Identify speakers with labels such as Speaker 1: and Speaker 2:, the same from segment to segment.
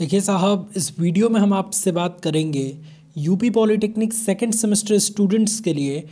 Speaker 1: देखिए साहब इस वीडियो में हम आपसे बात करेंगे UP polytechnic second semester students के लिए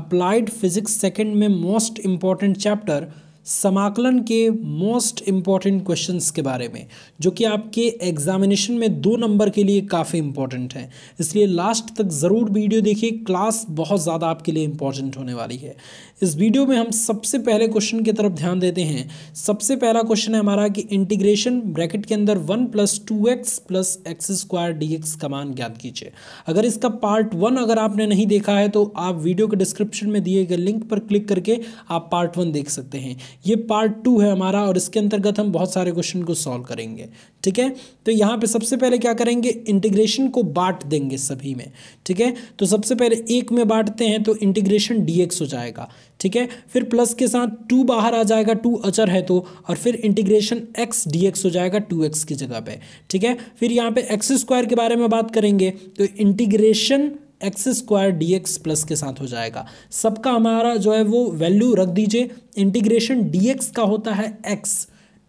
Speaker 1: अप्लाइड फिजिक्स सेकेंड में मोस्ट इम्पॉर्टेंट चैप्टर समाकलन के मोस्ट इम्पॉर्टेंट क्वेश्चंस के बारे में जो कि आपके एग्जामिनेशन में दो नंबर के लिए काफ़ी इम्पॉर्टेंट है इसलिए लास्ट तक ज़रूर वीडियो देखिए क्लास बहुत ज़्यादा आपके लिए इम्पॉर्टेंट होने वाली है इस वीडियो में हम सबसे पहले क्वेश्चन की तरफ ध्यान देते हैं सबसे पहला क्वेश्चन है हमारा कि इंटीग्रेशन ब्रैकेट के अंदर one plus two x plus x square d x का मान ज्ञात कीजिए अगर इसका पार्ट वन अगर आपने नहीं देखा है तो आप वीडियो के डिस्क्रिप्शन में दिए गए लिंक पर क्लिक करके आप पार्ट वन देख सकते हैं ये पार्ट टू है हमारा और इसके अंतर्गत हम बहुत सारे क्वेश्चन को सॉल्व करेंगे ठीक है तो यहाँ पे सबसे पहले क्या करेंगे इंटीग्रेशन को बांट देंगे सभी में ठीक है तो सबसे पहले एक में बांटते हैं तो इंटीग्रेशन डीएक्स हो जाएगा ठीक है फिर प्लस के साथ टू बाहर आ जाएगा टू अचर है तो और फिर इंटीग्रेशन एक्स डीएक्स हो जाएगा टू एक्स की जगह पे ठीक है फिर यहाँ पे एक्स स्क्वायर के बारे में बात करेंगे तो integration x square d x plus के साथ हो जाएगा सबका हमारा जो है वो वैल्यू रख दीजिए इंटीग्रेशन डी एक्स का होता है एक्स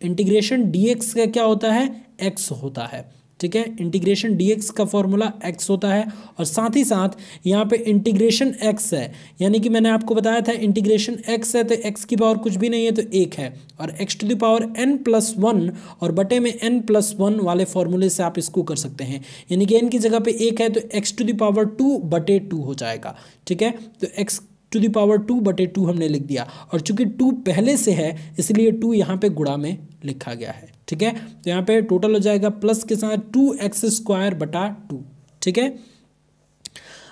Speaker 1: इंटीग्रेशन डी एक्स का क्या होता है एक्स होता है ठीक है इंटीग्रेशन डीएक्स का फॉर्मूला एक्स होता है और साथ ही साथ यहाँ पे इंटीग्रेशन एक्स है यानी कि मैंने आपको बताया था इंटीग्रेशन एक्स है तो एक्स की पावर कुछ भी नहीं है तो एक है और x to the power n plus one और बटे में एन प्लस वन वाले फॉर्मूले से आप इसको कर सकते हैं यानी कि एन की जगह पे एक है तो x to the power two बटे टू हो जाएगा ठीक है तो x to the power two बटे टू हमने लिख दिया और चूंकि टू पहले से है इसलिए टू यहाँ पर गुड़ा में लिखा गया है ठीक है तो यहाँ पे टोटल हो जाएगा प्लस के साथ टू एक्स स्क्वायर बटा टू ठीक है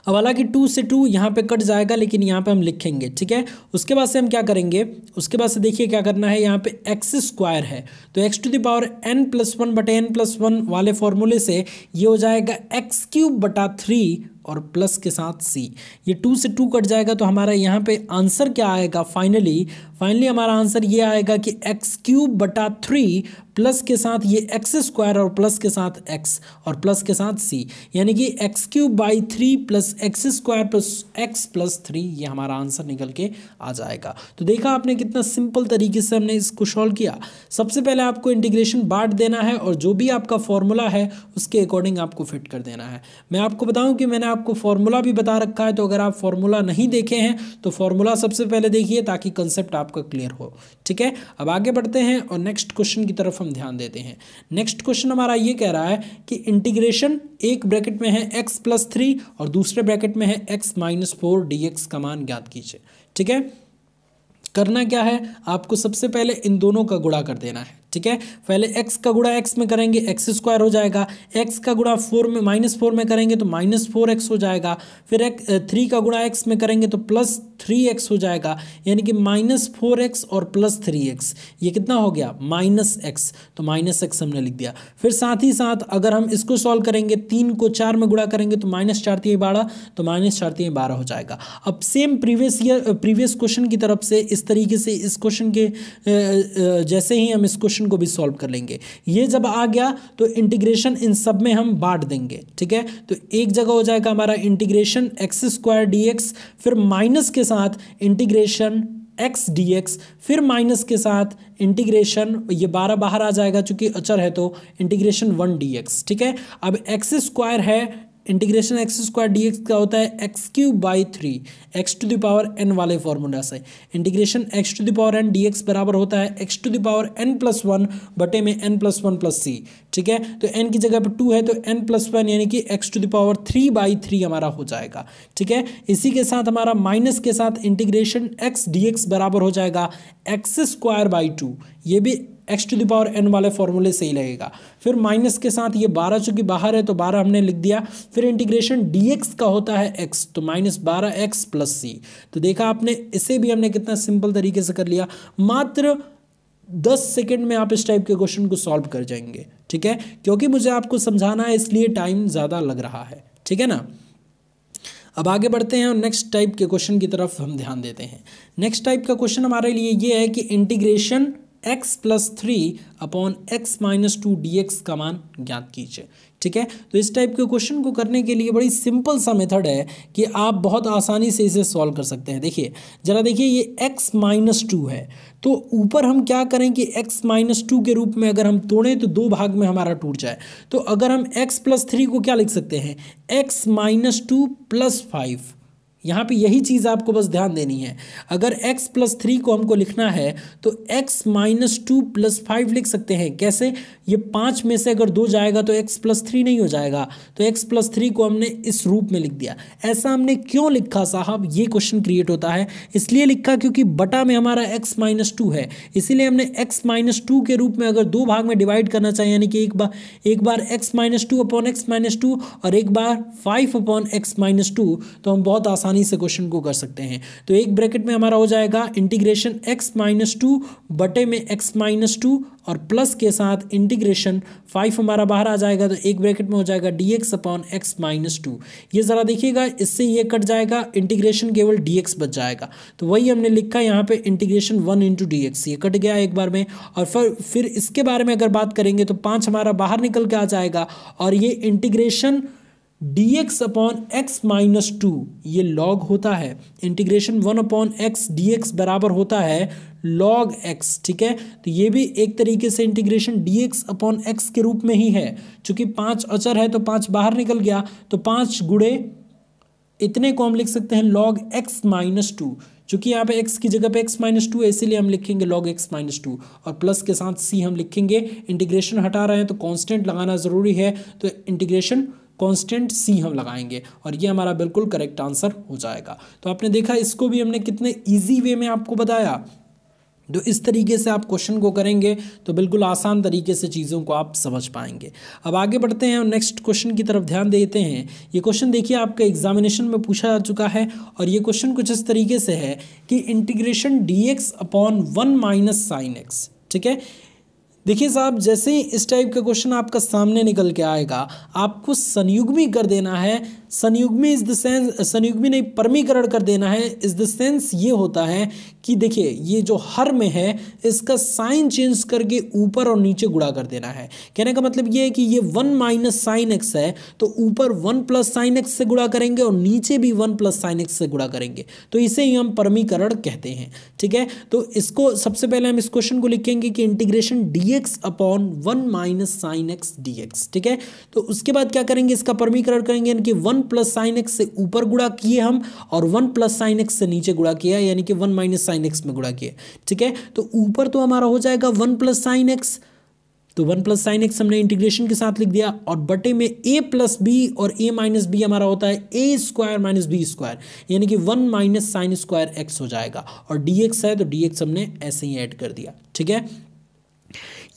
Speaker 1: अब हालांकि टू से टू यहाँ पे कट जाएगा लेकिन यहाँ पे हम लिखेंगे ठीक है उसके बाद से हम क्या करेंगे उसके बाद से देखिए क्या करना है यहाँ पे एक्स स्क्वायर है तो एक्स टू दावर पावर एन प्लस वन बटे एन प्लस वन वाले फॉर्मूले से ये हो जाएगा एक्स क्यूब बटा थ्री और प्लस के साथ सी ये टू से टू कट जाएगा तो हमारा यहाँ पे आंसर क्या आएगा फाइनली फाइनली हमारा आंसर ये आएगा कि एक्स क्यूब बटा थ्री प्लस के साथ ये एक्स स्क्वायर और प्लस के साथ एक्स और प्लस के साथ सी यानी कि x cube by three plus x square plus x plus three ये हमारा आंसर निकल के आ जाएगा तो देखा आपने कितना सिंपल तरीके से हमने इसको सॉल्व किया सबसे पहले आपको इंटीग्रेशन बांट देना है और जो भी आपका फॉर्मूला है उसके अकॉर्डिंग आपको फिट कर देना है मैं आपको बताऊँ कि मैंने आपको फॉर्मूला भी बता रखा है तो अगर आप फॉर्मूला नहीं देखे हैं तो फॉर्मूला सबसे पहले देखिए ताकि कंसेप्ट आपका क्लियर हो ठीक है अब आगे बढ़ते हैं और नेक्स्ट क्वेश्चन की तरफ हम ध्यान देते हैं नेक्स्ट क्वेश्चन हमारा ये कह रहा है कि इंटीग्रेशन एक ब्रैकेट में है एक्स प्लस थ्री और दूसरे ब्रैकेट में है x minus four d x का मान ज्ञात कीजिए ठीक है करना क्या है आपको सबसे पहले इन दोनों का गुड़ा कर देना है ठीक है पहले एक्स का गुड़ा एक्स में करेंगे एक्स स्क्वायर हो जाएगा एक्स का गुणा फोर में माइनस फोर में करेंगे तो माइनस फोर एक्स हो जाएगा फिर एक थ्री का गुणा एक्स में करेंगे तो प्लस थ्री एक्स हो जाएगा यानी कि माइनस फोर एक्स और प्लस थ्री एक्स ये कितना हो गया माइनस एक्स तो माइनस एक्स हमने लिख दिया फिर साथ ही साथ अगर हम इसको सॉल्व करेंगे तीन को चार में गुड़ा करेंगे तो माइनस चार तीन बारह तो माइनस चार तीन बारह हो जाएगा अब same previous year previous question की तरफ से इस तरीके से इस क्वेश्चन के जैसे ही हम इस क्वेश्चन को भी सॉल्व कर लेंगे ये जब आ गया तो इंटीग्रेशन इन सब में हम बांट देंगे ठीक है तो एक जगह हो जाएगा हमारा इंटीग्रेशन एक्स स्क्वायर डी फिर माइनस के साथ साथ इंटीग्रेशन एक्स डी एक्स फिर माइनस के साथ इंटीग्रेशन ये बारह बाहर आ जाएगा चूंकि अचर है तो इंटीग्रेशन वन डी एक्स ठीक है अब एक्स स्क्वायर है integration x square d x का होता है x cube by three x to the power n वाले फार्मूला से integration x to the power n d x बराबर होता है x to the power n plus one बटे में n plus one plus c ठीक है तो एन की जगह पर टू है तो एन प्लस वन यानी कि x to the power three by three हमारा हो जाएगा ठीक है इसी के साथ हमारा माइनस के साथ इंटीग्रेशन एक्स डी एक्स बराबर हो जाएगा एक्स स्क्वायर बाई टू ये भी एक्स टू दावर एन वाले फॉर्मूले से ही लगेगा फिर माइनस के साथ ये बारह चूंकि बाहर है तो बारह हमने लिख दिया फिर इंटीग्रेशन डी का होता है एक्स तो माइनस बारह एक्स प्लस सी तो देखा आपने इसे भी हमने कितना सिंपल तरीके से कर लिया मात्र दस सेकेंड में आप इस टाइप के क्वेश्चन को सॉल्व कर जाएंगे ठीक है क्योंकि मुझे आपको समझाना है इसलिए टाइम ज़्यादा लग रहा है ठीक है ना अब आगे बढ़ते हैं और नेक्स्ट टाइप के क्वेश्चन की तरफ हम ध्यान देते हैं नेक्स्ट टाइप का क्वेश्चन हमारे लिए ये है कि integration x plus three upon x minus two d x का मान ज्ञात कीजिए ठीक है तो इस टाइप के क्वेश्चन को करने के लिए बड़ी सिंपल सा मेथड है कि आप बहुत आसानी से इसे सॉल्व कर सकते हैं देखिए ज़रा देखिए ये x माइनस टू है तो ऊपर हम क्या करें कि x माइनस टू के रूप में अगर हम तोड़ें तो दो भाग में हमारा टूट जाए तो अगर हम x प्लस थ्री को क्या लिख सकते हैं x minus two plus five यहाँ पे यही चीज़ आपको बस ध्यान देनी है अगर x प्लस थ्री को हमको लिखना है तो x minus two plus five लिख सकते हैं कैसे ये पाँच में से अगर दो जाएगा तो x प्लस थ्री नहीं हो जाएगा तो x प्लस थ्री को हमने इस रूप में लिख दिया ऐसा हमने क्यों लिखा साहब ये क्वेश्चन क्रिएट होता है इसलिए लिखा क्योंकि बटा में हमारा x माइनस टू है इसीलिए हमने x माइनस टू के रूप में अगर दो भाग में डिवाइड करना चाहिए यानी कि एक बार एक बार x minus two upon x minus two और एक बार five upon x minus two तो हम बहुत आसान आसानी से क्वेश्चन को कर सकते हैं तो एक ब्रैकेट में हमारा हो जाएगा इंटीग्रेशन एक्स माइनस टू बटे में एक्स माइनस टू और प्लस के साथ इंटीग्रेशन फाइव हमारा बाहर आ जाएगा तो एक ब्रैकेट में हो जाएगा d x upon x minus two ये ज़रा देखिएगा इससे ये कट जाएगा इंटीग्रेशन केवल डी एक्स बच जाएगा तो वही हमने लिखा यहाँ पे integration one into d x ये कट गया एक बार में और फिर फिर इसके बारे में अगर बात करेंगे तो पाँच हमारा बाहर निकल के आ जाएगा और ये integration d x upon x minus two ये लॉग होता है integration one upon x d x बराबर होता है लॉग एक्स ठीक है तो ये भी एक तरीके से integration d x upon x के रूप में ही है चूंकि पाँच अचर है तो पाँच बाहर निकल गया तो पाँच गुड़े इतने को हम लिख सकते हैं लॉग एक्स माइनस टू चूँकि यहाँ पे एक्स की जगह पे एक्स माइनस टू इसीलिए हम लिखेंगे लॉग एक्स माइनस टू और प्लस के साथ सी हम लिखेंगे इंटीग्रेशन हटा रहे हैं तो कांस्टेंट लगाना ज़रूरी है तो इंटीग्रेशन कॉन्स्टेंट सी हम लगाएंगे और ये हमारा बिल्कुल करेक्ट आंसर हो जाएगा तो आपने देखा इसको भी हमने कितने ईजी वे में आपको बताया तो इस तरीके से आप क्वेश्चन को करेंगे तो बिल्कुल आसान तरीके से चीज़ों को आप समझ पाएंगे अब आगे बढ़ते हैं और नेक्स्ट क्वेश्चन की तरफ ध्यान देते हैं ये क्वेश्चन देखिए आपका एग्जामिनेशन में पूछा जा चुका है और ये क्वेश्चन कुछ इस तरीके से है कि integration d x upon one minus sine x ठीक है देखिए साहब जैसे ही इस टाइप का क्वेश्चन आपका सामने निकल के आएगा आपको संयुग्मी कर देना है संयुग में इज द सेंस संयुग में नहीं परमीकरण कर देना है इज द सेंस ये होता है कि देखिए ये जो हर में है इसका साइन चेंज करके ऊपर और नीचे गुड़ा कर देना है कहने का मतलब ये है कि ये वन माइनस साइन एक्स है तो ऊपर वन प्लस साइन एक्स से गुड़ा करेंगे और नीचे भी वन प्लस साइन एक्स से गुड़ा करेंगे तो इसे ही हम परमीकरण कहते हैं ठीक है तो इसको सबसे पहले हम इस क्वेश्चन को लिखेंगे कि integration d x upon one minus sine x d x ठीक है तो उसके बाद क्या करेंगे इसका परमीकरण करेंगे यानी कि वन प्लस साइन एक्स से ऊपर गुड़ा किए हम और वन प्लस साइन एक्स से नीचे गुड़ा किया यानी कि वन माइनस साइन एक्स में गुड़ा किया ठीक है तो ऊपर तो हमारा हो जाएगा वन प्लस साइन एक्स तो वन प्लस साइन एक्स हमने इंटीग्रेशन के साथ लिख दिया और बटे में ए प्लस बी और ए माइनस बी हमारा होता है a square minus b square यानी कि one minus sine square x हो जाएगा और डी एक्स है तो डी एक्स हमने ऐसे ही ऐड कर दिया ठीक है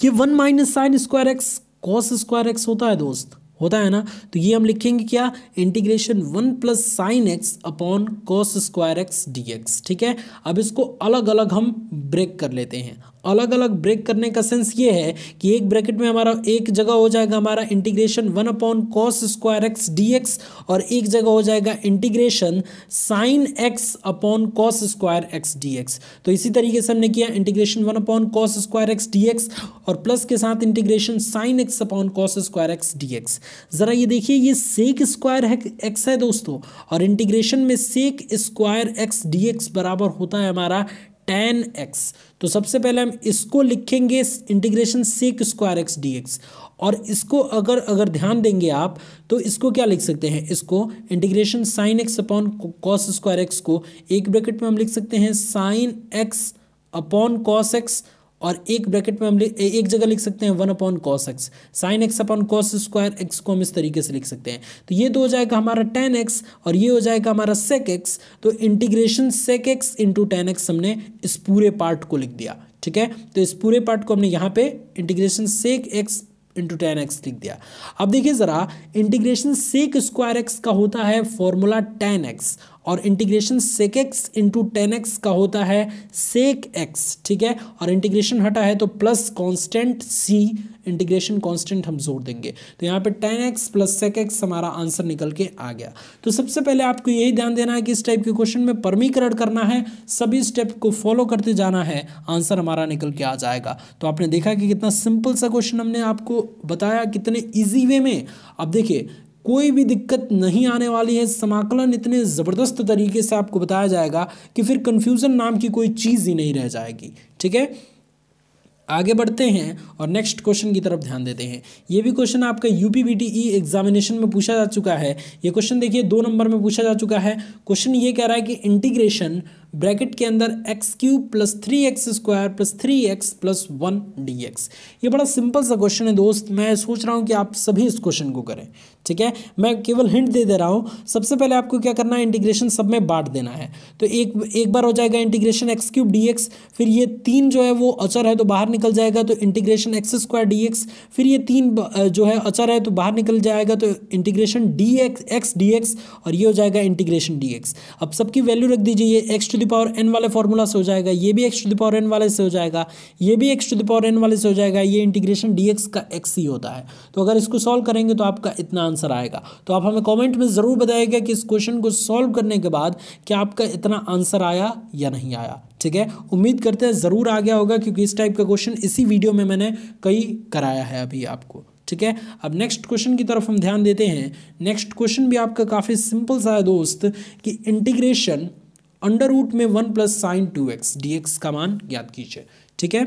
Speaker 1: ये one minus sine square x cos square x होता है दोस्त होता है ना तो ये हम लिखेंगे क्या integration one plus sine x upon cos square x d x ठीक है अब इसको अलग अलग हम ब्रेक कर लेते हैं अलग अलग ब्रेक करने का सेंस ये है कि एक ब्रैकेट में हमारा एक जगह हो जाएगा हमारा integration one upon cos square x d x और एक जगह हो जाएगा integration sine x upon cos square x d x तो इसी तरीके से हमने किया integration one upon cos square x d x और प्लस के साथ integration sine x upon cos square x d x ज़रा ये देखिए ये सेक स्क्वायर है एक्स है दोस्तों और इंटीग्रेशन में sec square x d x बराबर होता है हमारा टेन एक्स तो सबसे पहले हम इसको लिखेंगे integration sec square x d x और इसको अगर अगर ध्यान देंगे आप तो इसको क्या लिख सकते हैं इसको integration sine x upon cos square x को एक ब्रैकेट में हम लिख सकते हैं sine x upon cos x और एक ब्रैकेट में हम एक जगह लिख सकते हैं one upon cos x sine x upon cos square x को हम इस तरीके से लिख सकते हैं तो ये तो हो जाएगा हमारा टेन एक्स और ये हो जाएगा हमारा सेक एक्स तो integration sec x into tan x हमने इस पूरे पार्ट को लिख दिया ठीक है तो इस पूरे पार्ट को हमने यहाँ पे integration sec x into tan x लिख दिया अब देखिए ज़रा इंटीग्रेशन सेक स्क्वायर एक्स का होता है फॉर्मूला टेन एक्स और integration sec x into tan x का होता है सेक एक्स ठीक है और इंटीग्रेशन हटा है तो plus constant c integration constant हम जोड़ देंगे तो यहाँ पे tan x plus sec x हमारा आंसर निकल के आ गया तो सबसे पहले आपको यही ध्यान देना है कि इस टाइप के क्वेश्चन में परमीकरण करना है सभी स्टेप को फॉलो करते जाना है आंसर हमारा निकल के आ जाएगा तो आपने देखा कि कितना सिंपल सा क्वेश्चन हमने आपको बताया कितने ईजी वे में अब देखिए कोई भी दिक्कत नहीं आने वाली है समाकलन इतने ज़बरदस्त तरीके से आपको बताया जाएगा कि फिर कन्फ्यूज़न नाम की कोई चीज़ ही नहीं रह जाएगी ठीक है आगे बढ़ते हैं और नेक्स्ट क्वेश्चन की तरफ ध्यान देते हैं ये भी क्वेश्चन आपका यू पी एग्जामिनेशन में पूछा जा चुका है ये क्वेश्चन देखिए दो नंबर में पूछा जा चुका है क्वेश्चन ये कह रहा है कि इंटीग्रेशन ब्रैकेट के अंदर x cube plus three x square plus three x plus one d x ये बड़ा सिंपल सा क्वेश्चन है दोस्त मैं सोच रहा हूँ कि आप सभी इस क्वेश्चन को करें ठीक है मैं केवल हिंट दे दे रहा हूँ सबसे पहले आपको क्या करना है इंटीग्रेशन सब में बांट देना है तो एक एक बार हो जाएगा integration x cube d x फिर ये तीन जो है वो अचर है तो बाहर निकल जाएगा तो integration x square d x फिर ये तीन जो है अचर है तो बाहर निकल जाएगा तो integration d x x d x और ये हो जाएगा इंटीग्रेशन डी एक्स अब सबकी वैल्यू रख दीजिए ये x to the power n वाले फॉर्मूला से हो जाएगा ये भी x to the power n वाले से हो जाएगा ये भी x to the power n वाले से हो जाएगा ये इंटीग्रेशन डी का एक्स ही होता है तो अगर इसको सॉल्व करेंगे तो आपका इतना आंसर आएगा तो आप हमें कॉमेंट में ज़रूर बताएगा कि इस क्वेश्चन को सॉल्व करने के बाद क्या आपका इतना आंसर आया या नहीं आया ठीक है उम्मीद करते हैं ज़रूर आ गया होगा क्योंकि इस टाइप का क्वेश्चन इसी वीडियो में मैंने कई कराया है अभी आपको ठीक है अब नेक्स्ट क्वेश्चन की तरफ हम ध्यान देते हैं नेक्स्ट क्वेश्चन भी आपका काफ़ी सिंपल सा है दोस्त कि इंटीग्रेशन अंडर रूट में one plus sine two x d x का मान ज्ञात कीजिए ठीक है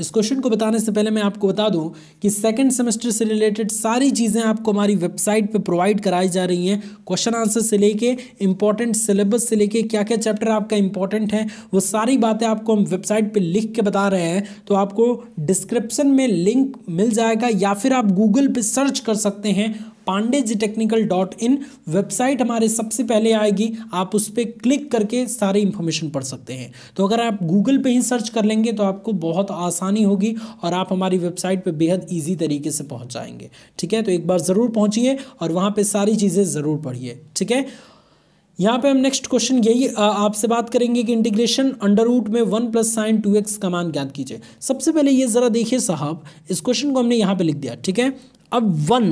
Speaker 1: इस क्वेश्चन को बताने से पहले मैं आपको बता दूं कि सेकंड सेमेस्टर से रिलेटेड सारी चीज़ें आपको हमारी वेबसाइट पे प्रोवाइड कराई जा रही हैं क्वेश्चन आंसर से लेके इंपॉर्टेंट सिलेबस से लेके क्या क्या चैप्टर आपका इंपॉर्टेंट है वो सारी बातें आपको हम वेबसाइट पे लिख के बता रहे हैं तो आपको डिस्क्रिप्सन में लिंक मिल जाएगा या फिर आप गूगल पर सर्च कर सकते हैं Pandey ji technical dot in website हमारे सबसे पहले आएगी आप उस पर क्लिक करके सारी इन्फॉर्मेशन पढ़ सकते हैं तो अगर आप गूगल पर ही सर्च कर लेंगे तो आपको बहुत आसानी होगी और आप हमारी वेबसाइट पर बेहद ईजी तरीके से पहुंच जाएंगे ठीक है तो एक बार ज़रूर पहुंचिए और वहाँ पर सारी चीज़ें ज़रूर पढ़िए ठीक है यहाँ पे हम नेक्स्ट क्वेश्चन यही आपसे बात करेंगे कि इंटीग्रेशन अंडर रूट में one plus sine two x का मान ज्ञात कीजिए सबसे पहले ये ज़रा देखिए साहब इस क्वेश्चन को हमने यहाँ पे लिख दिया ठीक है अब वन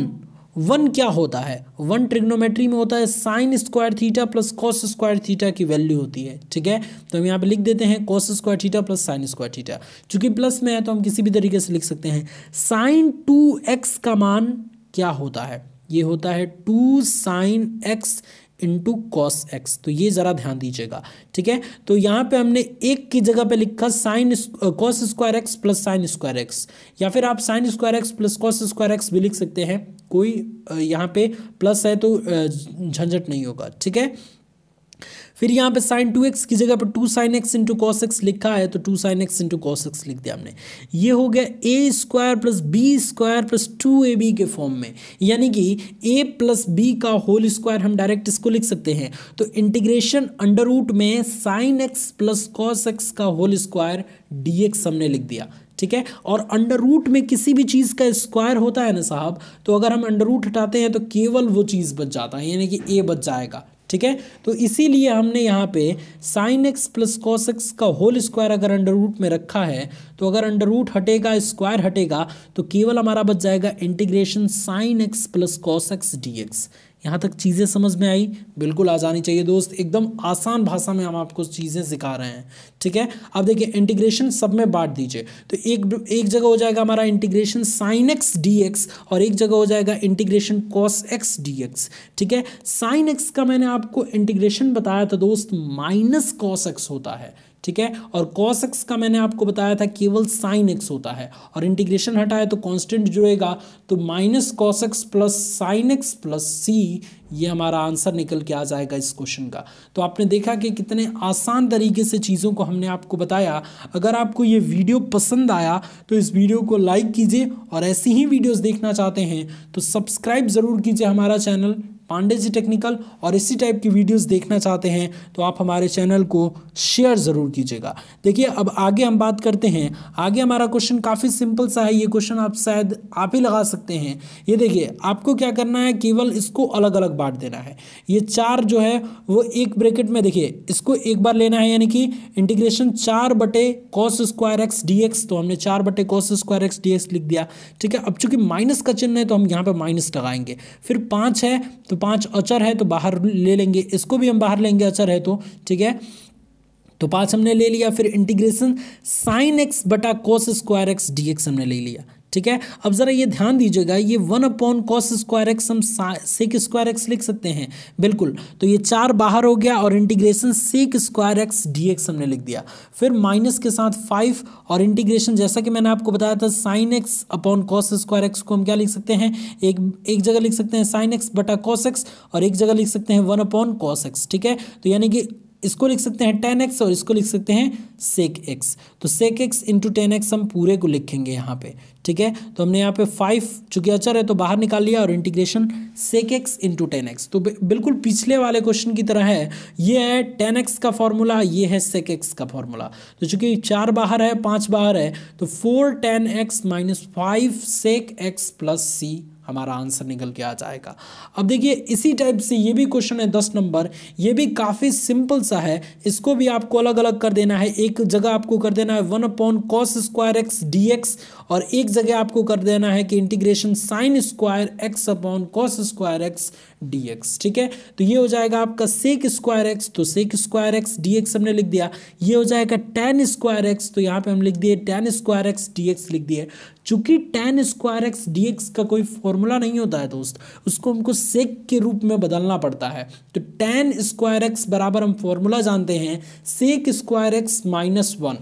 Speaker 1: वन क्या होता है वन ट्रिग्नोमेट्री में होता है sine square theta plus cos square theta की वैल्यू होती है ठीक है तो हम यहाँ पे लिख देते हैं cos square theta plus sine square theta चूंकि प्लस में है तो हम किसी भी तरीके से लिख सकते हैं साइन टू एक्स का मान क्या होता है ये होता है two sine x into cos x तो ये ज़रा ध्यान दीजिएगा ठीक है तो यहाँ पे हमने एक की जगह पे लिखा sine cos square x plus sine square x या फिर आप sine square x plus cos square x भी लिख सकते हैं कोई यहाँ पे प्लस है तो झंझट नहीं होगा ठीक है फिर यहाँ पे साइन टू एक्स की जगह पर two sine x into cos x लिखा है तो two sine x into cos x लिख दिया हमने ये हो गया a square plus b square plus two a b के फॉर्म में यानी कि ए प्लस बी का होल स्क्वायर हम डायरेक्ट इसको लिख सकते हैं तो इंटीग्रेशन अंडर रूट में sine x plus cos x का होल स्क्वायर डी एक्स हमने लिख दिया ठीक है और अंडर रूट में किसी भी चीज़ का स्क्वायर होता है ना साहब तो अगर हम अंडर रूट हटाते हैं तो केवल वो चीज़ बच जाता है यानी कि ए बच जाएगा ठीक है तो इसीलिए हमने यहाँ पे sine x plus cos x का होल स्क्वायर अगर अंडर रूट में रखा है तो अगर अंडर रूट हटेगा स्क्वायर हटेगा तो केवल हमारा बच जाएगा integration sine x plus cos x d x यहाँ तक चीज़ें समझ में आई बिल्कुल आ जानी चाहिए दोस्त एकदम आसान भाषा में हम आपको चीज़ें सिखा रहे हैं ठीक है अब देखिए इंटीग्रेशन सब में बांट दीजिए तो एक एक जगह हो जाएगा हमारा integration sine x d x और एक जगह हो जाएगा integration cos x d x ठीक है साइन एक्स का मैंने आपको इंटीग्रेशन बताया था दोस्त माइनस कॉस एक्स होता है ठीक है और कॉस एक्स का मैंने आपको बताया था केवल साइन एक्स होता है और इंटीग्रेशन हटाए तो कांस्टेंट जुड़ेगा तो minus cos x plus sine x plus c ये हमारा आंसर निकल के आ जाएगा इस क्वेश्चन का तो आपने देखा कि कितने आसान तरीके से चीज़ों को हमने आपको बताया अगर आपको ये वीडियो पसंद आया तो इस वीडियो को लाइक कीजिए और ऐसी ही वीडियोस देखना चाहते हैं तो सब्सक्राइब ज़रूर कीजिए हमारा चैनल पांडे जी टेक्निकल और इसी टाइप की वीडियोस देखना चाहते हैं तो आप हमारे चैनल को शेयर ज़रूर कीजिएगा देखिए अब आगे हम बात करते हैं आगे हमारा क्वेश्चन काफ़ी सिंपल सा है ये क्वेश्चन आप शायद आप ही लगा सकते हैं ये देखिए आपको क्या करना है केवल इसको अलग अलग बांट देना है ये चार जो है वो एक ब्रेकेट में देखिए इसको एक बार लेना है यानी कि इंटीग्रेशन चार बटे cos square x d x तो हमने चार बटे cos square x d x लिख दिया ठीक है अब चूंकि माइनस का चिन्ह है तो हम यहाँ पर माइनस लगाएंगे फिर पाँच है तो तो पाँच अचर है तो बाहर ले लेंगे इसको भी हम बाहर लेंगे अचर है तो ठीक है तो पाँच हमने ले लिया फिर इंटीग्रेशन साइन एक्स बटा कोस स्क्वायर एक्स डी हमने ले लिया ठीक है अब ज़रा ये ध्यान दीजिएगा ये one upon cos square x हम सेक स्क्वायर एक्स लिख सकते हैं बिल्कुल तो ये चार बाहर हो गया और integration sec square x d x हमने लिख दिया फिर माइनस के साथ फाइव और इंटीग्रेशन जैसा कि मैंने आपको बताया था sine x upon cos square x को हम क्या लिख सकते हैं एक एक जगह लिख सकते हैं साइन एक्स बटा कॉस एक्स और एक जगह लिख सकते हैं वन अपॉन कॉस एक्स ठीक है तो यानी कि इसको लिख सकते हैं टेन एक्स और इसको लिख सकते हैं सेक एक्स तो sec x into tan x हम पूरे को लिखेंगे यहाँ पे ठीक है तो हमने यहाँ पे फाइव चूंकि अचर है तो बाहर निकाल लिया और integration sec x into tan x तो बिल्कुल पिछले वाले क्वेश्चन की तरह है ये है टेन एक्स का फॉर्मूला ये है सेक एक्स का फॉर्मूला तो चूंकि चार बाहर है पाँच बाहर है तो four tan x minus five sec x plus c हमारा आंसर निकल के आ जाएगा अब देखिए इसी टाइप से ये भी क्वेश्चन है दस नंबर ये भी काफ़ी सिंपल सा है इसको भी आपको अलग अलग कर देना है एक जगह आपको कर देना है one upon cos square x d x और एक जगह आपको कर देना है कि integration sine square x upon cos square x d x ठीक है तो ये हो जाएगा आपका सेक स्क्वायर एक्स तो sec square x d x हमने लिख दिया ये हो जाएगा टेन स्क्वायर एक्स तो यहाँ पे हम लिख दिए tan square x d x लिख दिए चूंकि tan square x d x का कोई फॉर्म फॉर्मूला नहीं होता है दोस्त उसको हमको सेक के रूप में बदलना पड़ता है तो टेन स्क्वायर एक्स बराबर हम फॉर्मूला जानते हैं sec square x minus one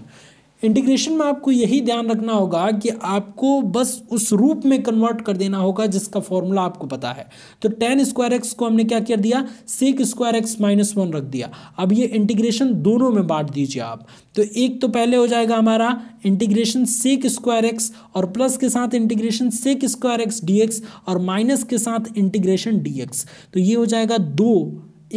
Speaker 1: integration में आपको यही ध्यान रखना होगा कि आपको बस उस रूप में कन्वर्ट कर देना होगा जिसका फॉर्मूला आपको पता है तो टेन स्क्वायर एक्स को हमने क्या कर दिया sec square x minus one रख दिया अब ये इंटीग्रेशन दोनों में बांट दीजिए आप तो एक तो पहले हो जाएगा हमारा इंटीग्रेशन सेक स्क्वायर एक्स और प्लस के साथ integration sec square x d और माइनस के साथ इंटीग्रेशन डी तो ये हो जाएगा दो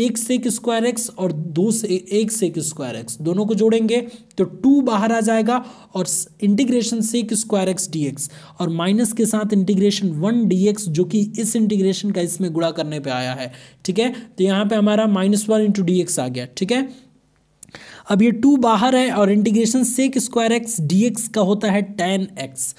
Speaker 1: एक से एक स्क्वायर एक्स और दो से एक से एक स्क्वायर एक्स दोनों को जोड़ेंगे तो टू बाहर आ जाएगा और इंटीग्रेशन से एक स्क्वायर एक्स डी और माइनस के साथ इंटीग्रेशन वन डी जो कि इस इंटीग्रेशन का इसमें गुड़ा करने पे आया है ठीक है तो यहाँ पे हमारा माइनस वन इंटू डी आ गया ठीक है अब ये टू बाहर है और इंटीग्रेशन से एक स्क्वायर एक्स डी का होता है tan x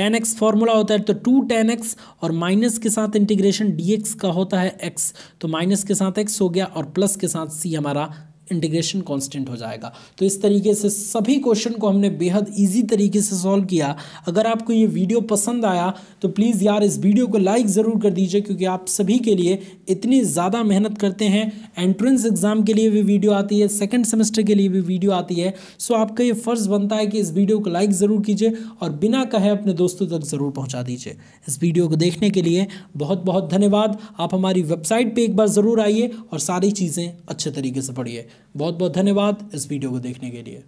Speaker 1: tan x formula होता है तो टू टेन एक्स और माइनस के साथ इंटीग्रेशन डी एक्स का होता है एक्स तो माइनस के साथ एक्स हो गया और प्लस के साथ सी हमारा इंटीग्रेशन कांस्टेंट हो जाएगा तो इस तरीके से सभी क्वेश्चन को हमने बेहद इजी तरीके से सॉल्व किया अगर आपको ये वीडियो पसंद आया तो प्लीज़ यार इस वीडियो को लाइक ज़रूर कर दीजिए क्योंकि आप सभी के लिए इतनी ज़्यादा मेहनत करते हैं एंट्रेंस एग्ज़ाम के लिए भी वीडियो आती है सेकेंड सेमेस्टर के लिए भी वीडियो आती है सो आपका ये फ़र्ज़ बनता है कि इस वीडियो को लाइक ज़रूर कीजिए और बिना कहे अपने दोस्तों तक ज़रूर पहुँचा दीजिए इस वीडियो को देखने के लिए बहुत बहुत धन्यवाद आप हमारी वेबसाइट पर एक बार ज़रूर आइए और सारी चीज़ें अच्छे तरीके से पढ़िए बहुत बहुत धन्यवाद इस वीडियो को देखने के लिए